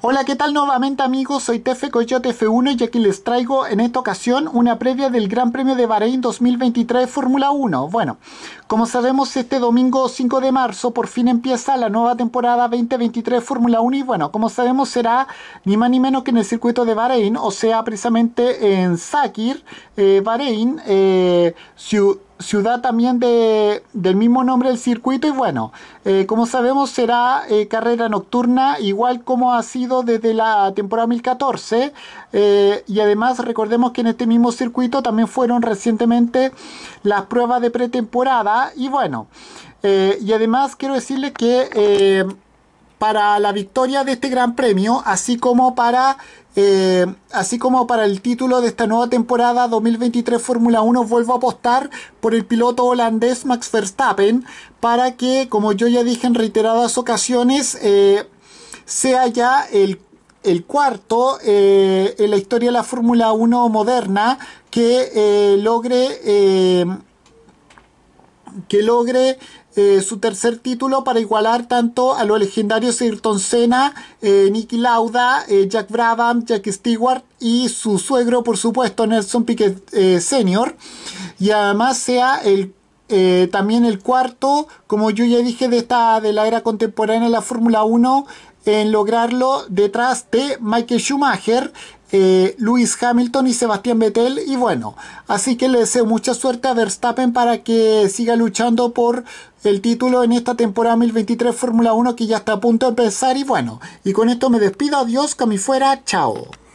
Hola, ¿qué tal nuevamente amigos? Soy Tefe Coyote F1 y aquí les traigo en esta ocasión una previa del Gran Premio de Bahrein 2023 Fórmula 1. Bueno, como sabemos este domingo 5 de marzo por fin empieza la nueva temporada 2023 Fórmula 1 y bueno, como sabemos será ni más ni menos que en el circuito de Bahrein, o sea precisamente en Sakir, eh, Bahrein, eh, ciudad también de, del mismo nombre del circuito y bueno, eh, como sabemos será eh, carrera nocturna igual como ha sido desde la temporada 2014 eh, y además recordemos que en este mismo circuito también fueron recientemente las pruebas de pretemporada y bueno, y además quiero decirle que para la victoria de este gran premio, así como para, eh, así como para el título de esta nueva temporada 2023 Fórmula 1, vuelvo a apostar por el piloto holandés Max Verstappen, para que, como yo ya dije en reiteradas ocasiones, eh, sea ya el, cuarto eh, en la historia de la Fórmula 1 moderna que logre que logre eh, su tercer título para igualar tanto a los legendarios Ayrton Senna, eh, Nicky Lauda, eh, Jack Brabham, Jack Stewart y su suegro, por supuesto, Nelson Piquet Sr. Y además sea el también el cuarto, como yo ya dije, de esta de la era contemporánea de la Fórmula 1 en lograrlo detrás de Michael Schumacher, eh, Luis Hamilton y Sebastián Vettel. Y bueno, así que le deseo mucha suerte a Verstappen para que siga luchando por el título en esta temporada 2023 Fórmula 1 que ya está a punto de empezar. Y bueno, y con esto me despido. Adiós, que fuera. Chao.